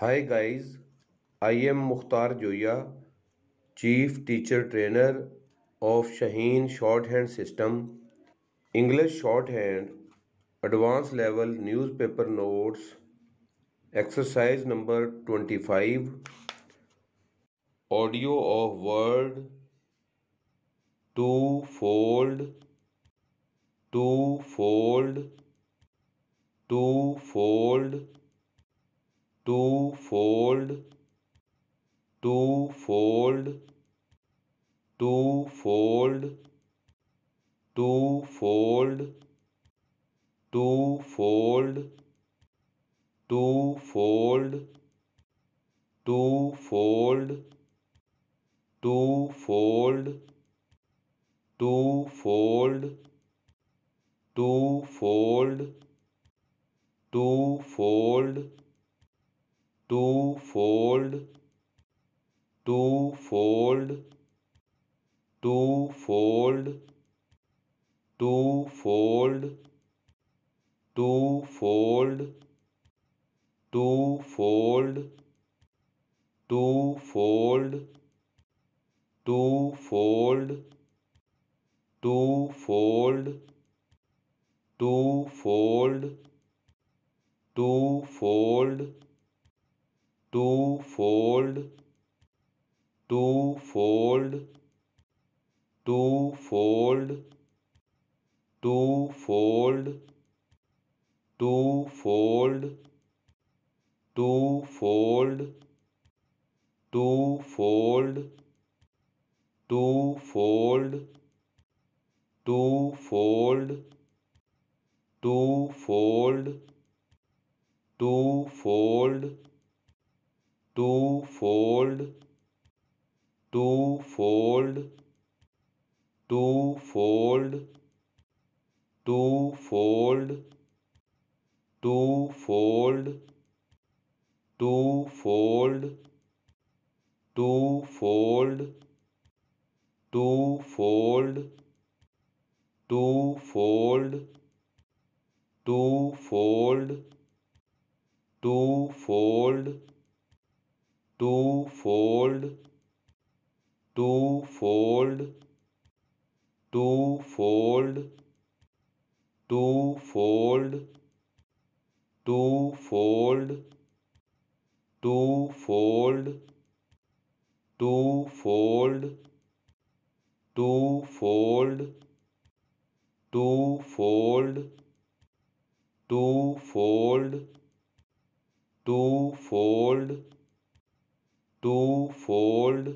hi guys I am Mukhtar Zoya chief teacher trainer of Shaheen short hand system English short hand advance level newspaper notes exercise number twenty five audio of word two fold two fold two fold two fold two fold two fold two fold two fold two fold two fold two fold two fold two fold two fold two fold two fold two fold two fold two fold two fold two fold two fold two fold two fold two fold two fold two fold two fold two fold two fold two fold two fold two fold two fold two fold two fold two fold two fold two fold two fold two fold two fold two fold two fold two fold two fold two fold two fold two fold two fold two fold two fold two fold two fold two fold two fold two fold two fold two fold